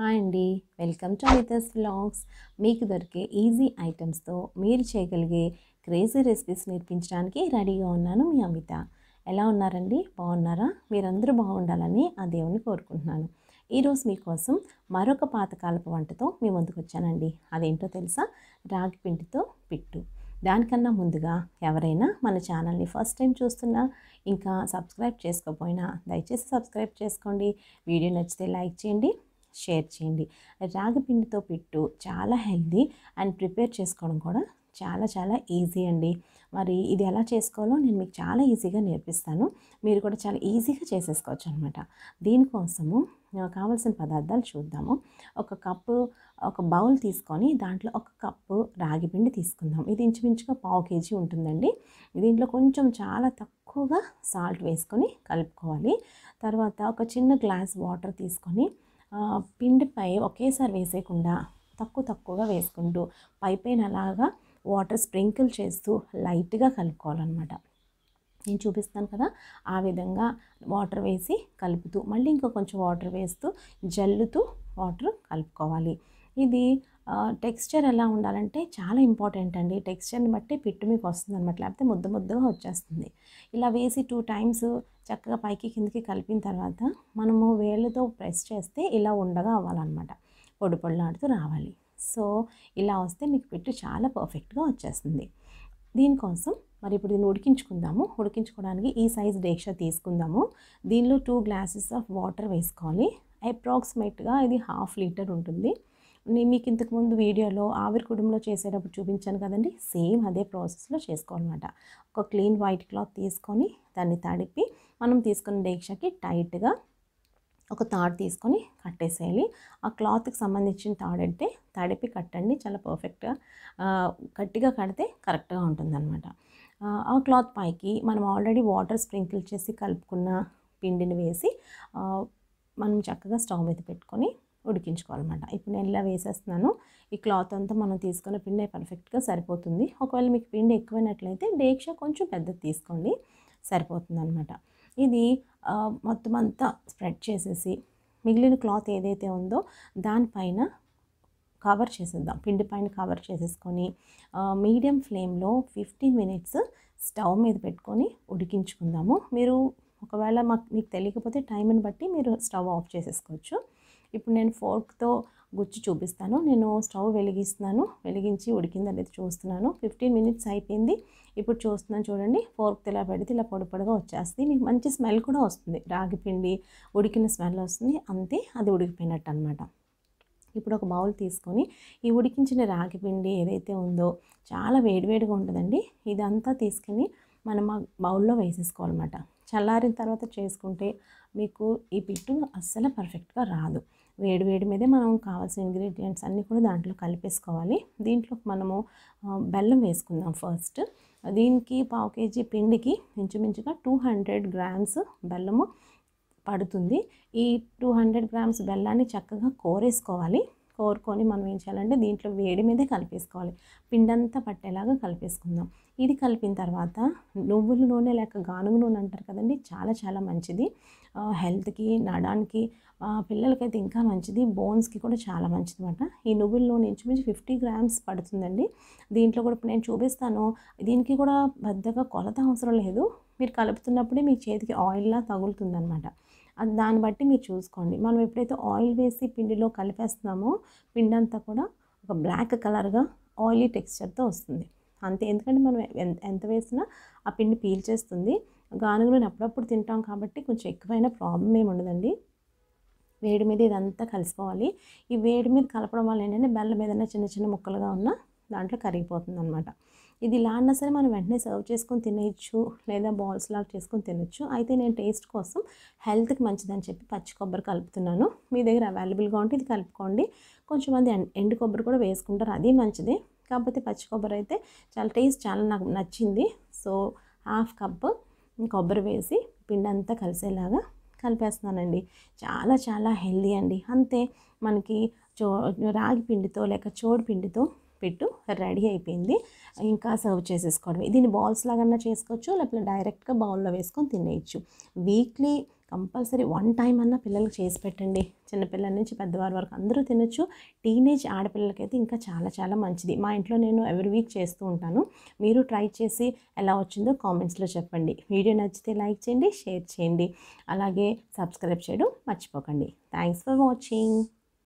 hi అండి welcome to Anita's blogs మీకు దొరికే ఈజీ ఐటమ్స్తో మీరు చేయగలిగే క్రేజీ రెసిపీస్ నేర్పించడానికి రెడీగా ఉన్నాను మీ అమిత ఎలా ఉన్నారండి బాగున్నారా మీరందరూ బాగుండాలని ఆ దేవుని కోరుకుంటున్నాను ఈరోజు మీకోసం మరొక పాతకాలపు వంటతో మీ ముందుకు వచ్చానండి అదేంటో తెలుసా రాగి పిండితో పిట్టు దానికన్నా ముందుగా ఎవరైనా మన ఛానల్ని ఫస్ట్ టైం చూస్తున్నా ఇంకా సబ్స్క్రైబ్ చేసుకోకపోయినా దయచేసి సబ్స్క్రైబ్ చేసుకోండి వీడియో నచ్చితే లైక్ చేయండి షేర్ చేయండి రాగిపిండితో పిట్టు చాలా హెల్దీ అండ్ ప్రిపేర్ చేసుకోవడం కూడా చాలా చాలా ఈజీ అండి మరి ఇది ఎలా చేసుకోవాలో నేను మీకు చాలా ఈజీగా నేర్పిస్తాను మీరు కూడా చాలా ఈజీగా చేసేసుకోవచ్చు అనమాట దీనికోసము కావాల్సిన పదార్థాలు చూద్దాము ఒక కప్పు ఒక బౌల్ తీసుకొని దాంట్లో ఒక కప్పు రాగి పిండి తీసుకుందాం ఇది ఇంచుమించుగా పావు కేజీ ఉంటుందండి దీంట్లో కొంచెం చాలా తక్కువగా సాల్ట్ వేసుకొని కలుపుకోవాలి తర్వాత ఒక చిన్న గ్లాస్ వాటర్ తీసుకొని పిండిపై ఒకేసారి వేసేయకుండా తక్కువ తక్కువగా వేసుకుంటూ పైపైన అలాగా వాటర్ స్ప్రింకిల్ చేస్తూ లైట్గా కలుపుకోవాలన్నమాట నేను చూపిస్తాను కదా ఆ విధంగా వాటర్ వేసి కలుపుతూ మళ్ళీ ఇంకా కొంచెం వాటర్ వేస్తూ జల్లుతూ వాటర్ కలుపుకోవాలి ఇది టెక్స్చర్ ఎలా ఉండాలంటే చాలా ఇంపార్టెంట్ అండి టెక్స్చర్ని బట్టి పిట్టు మీకు వస్తుంది అనమాట లేకపోతే ముద్ద ముద్దగా వచ్చేస్తుంది ఇలా వేసి టూ టైమ్స్ చక్కగా పైకి కిందకి కలిపిన తర్వాత మనము వేళ్ళతో ప్రెస్ చేస్తే ఇలా ఉండగా అవ్వాలన్నమాట పొడి పొడిలాడుతూ రావాలి సో ఇలా వస్తే మీకు పిట్టు చాలా పర్ఫెక్ట్గా వచ్చేస్తుంది దీనికోసం మరి ఇప్పుడు దీన్ని ఉడికించుకుందాము ఉడికించుకోవడానికి ఈ సైజ్ డేక్ష తీసుకుందాము దీనిలో టూ గ్లాసెస్ ఆఫ్ వాటర్ వేసుకోవాలి అప్రాక్సిమేట్గా ఇది హాఫ్ లీటర్ ఉంటుంది మీకు ఇంతకుముందు వీడియోలో ఆవిరి కుటుంబంలో చేసేటప్పుడు చూపించాను కదండి సేమ్ అదే ప్రాసెస్లో చేసుకోవాలన్నమాట ఒక క్లీన్ వైట్ క్లాత్ తీసుకొని దాన్ని తడిపి మనం తీసుకున్న డేక్షకి టైట్గా ఒక తాడు తీసుకొని కట్టేసేయాలి ఆ క్లాత్కి సంబంధించిన తాడు అంటే తడిపి కట్టండి చాలా పర్ఫెక్ట్గా గట్టిగా కడితే కరెక్ట్గా ఉంటుందన్నమాట ఆ క్లాత్ పైకి మనం ఆల్రెడీ వాటర్ స్ప్రింకిల్ చేసి కలుపుకున్న పిండిని వేసి మనం చక్కగా స్టవ్ మీద పెట్టుకొని ఉడికించుకోవాలన్నమాట ఇప్పుడు నేను ఇలా వేసేస్తున్నాను ఈ క్లాత్ అంతా మనం తీసుకున్న పిండి పర్ఫెక్ట్గా సరిపోతుంది ఒకవేళ మీకు పిండి ఎక్కువైనట్లయితే డేక్ష కొంచెం పెద్దది తీసుకోండి సరిపోతుంది అనమాట ఇది మొత్తం అంతా స్ప్రెడ్ చేసేసి మిగిలిన క్లాత్ ఏదైతే ఉందో దానిపైన కవర్ చేసేద్దాం పిండి పైన కవర్ చేసేసుకొని మీడియం ఫ్లేమ్లో ఫిఫ్టీన్ మినిట్స్ స్టవ్ మీద పెట్టుకొని ఉడికించుకుందాము మీరు ఒకవేళ మాకు మీకు తెలియకపోతే టైంని బట్టి మీరు స్టవ్ ఆఫ్ చేసేసుకోవచ్చు ఇప్పుడు నేను ఫోర్క్తో గుచ్చి చూపిస్తాను నేను స్టవ్ వెలిగిస్తున్నాను వెలిగించి ఉడికింది చూస్తున్నాను ఫిఫ్టీన్ మినిట్స్ అయిపోయింది ఇప్పుడు చూస్తున్నాను చూడండి ఫోర్క్ ఇలా పెడితే ఇలా పొడి వచ్చేస్తుంది మీకు మంచి స్మెల్ కూడా వస్తుంది రాగి పిండి ఉడికిన స్మెల్ వస్తుంది అంతే అది ఉడికిపోయినట్టు అనమాట ఇప్పుడు ఒక బౌల్ తీసుకొని ఈ ఉడికించిన రాగి పిండి ఏదైతే ఉందో చాలా వేడివేడిగా ఉంటుందండి ఇదంతా తీసుకొని మనం ఆ బౌల్లో వేసేసుకోవాలన్నమాట చల్లారిన తర్వాత చేసుకుంటే మీకు ఈ పిట్టు అస్సలు పర్ఫెక్ట్గా రాదు వేడి వేడి మీదే మనం కావాల్సిన ఇంగ్రీడియంట్స్ అన్నీ కూడా దాంట్లో కలిపేసుకోవాలి దీంట్లో మనము బెల్లం వేసుకుందాం ఫస్ట్ దీనికి పావు కేజీ పిండికి ఇంచుమించుగా టూ హండ్రెడ్ గ్రామ్స్ బెల్లము పడుతుంది ఈ టూ హండ్రెడ్ గ్రామ్స్ బెల్లాన్ని చక్కగా కోరేసుకోవాలి కోరుకొని మనం ఏం చేయాలంటే దీంట్లో వేడి మీదే కలిపేసుకోవాలి పిండంతా పట్టేలాగా కలిపేసుకుందాం ఇది కలిపిన తర్వాత నువ్వుల నూనె లేక గానుగు నూనె అంటారు కదండి చాలా చాలా మంచిది హెల్త్కి నడానికి పిల్లలకైతే ఇంకా మంచిది బోన్స్కి కూడా చాలా మంచిది అనమాట ఈ నువ్వుల నూనె ఇంచుమించు ఫిఫ్టీ గ్రామ్స్ పడుతుందండి దీంట్లో కూడా నేను చూపిస్తాను దీనికి కూడా పెద్దగా కొలత అవసరం లేదు మీరు కలుపుతున్నప్పుడే మీ చేతికి ఆయిల్లా తగులుతుందనమాట అది దాన్ని బట్టి మీరు చూసుకోండి మనం ఎప్పుడైతే ఆయిల్ వేసి పిండిలో కలిపేస్తున్నామో పిండి అంతా కూడా ఒక బ్లాక్ కలర్గా ఆయిలీ టెక్స్చర్తో వస్తుంది అంతే ఎందుకంటే మనం ఎంత వేసినా ఆ పిండి పీల్చేస్తుంది గానుగులను అప్పుడప్పుడు తింటాం కాబట్టి కొంచెం ఎక్కువైనా ప్రాబ్లం ఏమి ఉండదండి వేడి మీద ఇదంతా కలిసిపోవాలి ఈ వేడి మీద కలపడం వల్ల ఏంటంటే బెల్లం ఏదైనా చిన్న చిన్న ముక్కలుగా ఉన్న దాంట్లో కరిగిపోతుంది అనమాట ఇది ఇలా అన్నా సరే మనం వెంటనే సర్వ్ చేసుకొని తినేయచ్చు లేదా బాల్స్ లాగా చేసుకొని తినొచ్చు అయితే నేను టేస్ట్ కోసం హెల్త్కి మంచిదని చెప్పి పచ్చి కొబ్బరి కలుపుతున్నాను మీ దగ్గర అవైలబుల్గా ఉంటే ఇది కలుపుకోండి కొంచెంమంది ఎండు కొబ్బరి కూడా వేసుకుంటారు అది మంచిది కాకపోతే పచ్చి కొబ్బరి అయితే చాలా టేస్ట్ చాలా నాకు నచ్చింది సో హాఫ్ కప్ కొబ్బరి వేసి పిండి అంతా కలిసేలాగా కలిపేస్తున్నానండి చాలా చాలా హెల్దీ అండి అంతే మనకి చో రాగి పిండితో లేక చోడు పిండితో పెట్టు రెడీ అయిపోయింది ఇంకా సర్వ్ చేసేసుకోవడం దీన్ని బాల్స్ లాగన్నా చేసుకోవచ్చు లేకపోతే డైరెక్ట్గా బౌల్లో వేసుకొని తినేయచ్చు వీక్లీ కంపల్సరీ వన్ టైం అన్న పిల్లలకు చేసి పెట్టండి చిన్నపిల్లల నుంచి పెద్దవారి వరకు అందరూ తినచ్చు టీనేజ్ ఆడపిల్లలకైతే ఇంకా చాలా చాలా మంచిది మా ఇంట్లో నేను ఎవ్రీ వీక్ చేస్తూ ఉంటాను మీరు ట్రై చేసి ఎలా వచ్చిందో కామెంట్స్లో చెప్పండి వీడియో నచ్చితే లైక్ చేయండి షేర్ చేయండి అలాగే సబ్స్క్రైబ్ చేయడం మర్చిపోకండి థ్యాంక్స్ ఫర్ వాచింగ్